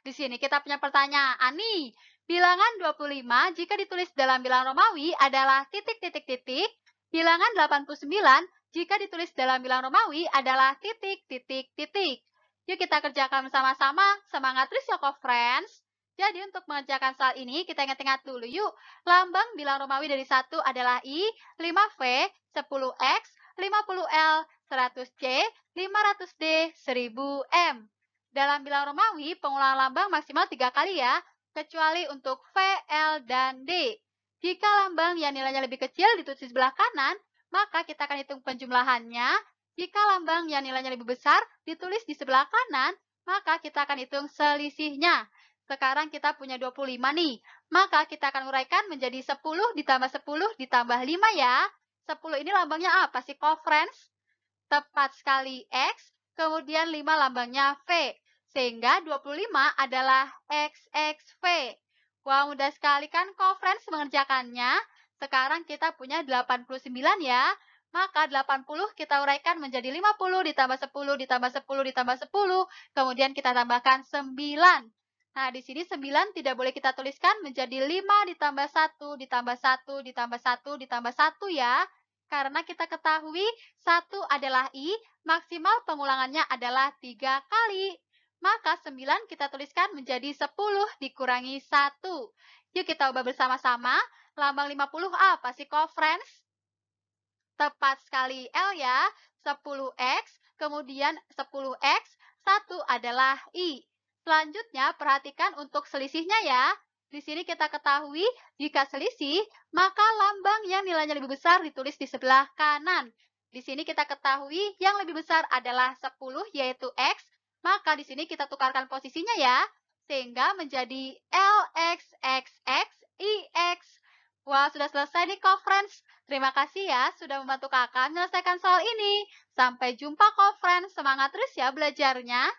Di sini kita punya pertanyaan nih. Bilangan 25 jika ditulis dalam bilangan Romawi adalah titik-titik-titik. Bilangan 89 jika ditulis dalam bilangan Romawi adalah titik-titik-titik. Yuk kita kerjakan bersama sama Semangat terus ya friends. Jadi untuk mengerjakan soal ini, kita ingat-ingat dulu yuk. Lambang bilangan Romawi dari 1 adalah I, 5V, 10X, 50L, 100C, 500D, 1000M. Dalam bilang Romawi, pengulangan lambang maksimal tiga kali ya, kecuali untuk V, L, dan D. Jika lambang yang nilainya lebih kecil ditulis di sebelah kanan, maka kita akan hitung penjumlahannya. Jika lambang yang nilainya lebih besar ditulis di sebelah kanan, maka kita akan hitung selisihnya. Sekarang kita punya 25 nih, maka kita akan uraikan menjadi 10 ditambah 10 ditambah 5 ya. 10 ini lambangnya apa sih, co-friends? Tepat sekali X, kemudian 5 lambangnya V. Sehingga 25 adalah XXV. Wah, mudah sekali kan conference mengerjakannya. Sekarang kita punya 89 ya. Maka 80 kita uraikan menjadi 50 ditambah 10 ditambah 10 ditambah 10. Kemudian kita tambahkan 9. Nah, di sini 9 tidak boleh kita tuliskan menjadi 5 ditambah 1 ditambah 1 ditambah 1 ditambah 1 ya. Karena kita ketahui 1 adalah I, maksimal pengulangannya adalah 3 kali. Maka 9 kita tuliskan menjadi 10 dikurangi 1. Yuk kita ubah bersama-sama. Lambang 50 apa sih kok, friends? Tepat sekali L ya. 10X, kemudian 10X, 1 adalah I. Selanjutnya, perhatikan untuk selisihnya ya. Di sini kita ketahui, jika selisih, maka lambang yang nilainya lebih besar ditulis di sebelah kanan. Di sini kita ketahui yang lebih besar adalah 10, yaitu X, maka di sini kita tukarkan posisinya ya, sehingga menjadi LXXXIX. X. Wah, sudah selesai nih conference. Terima kasih ya sudah membantu kakak menyelesaikan soal ini. Sampai jumpa conference. Semangat terus ya belajarnya.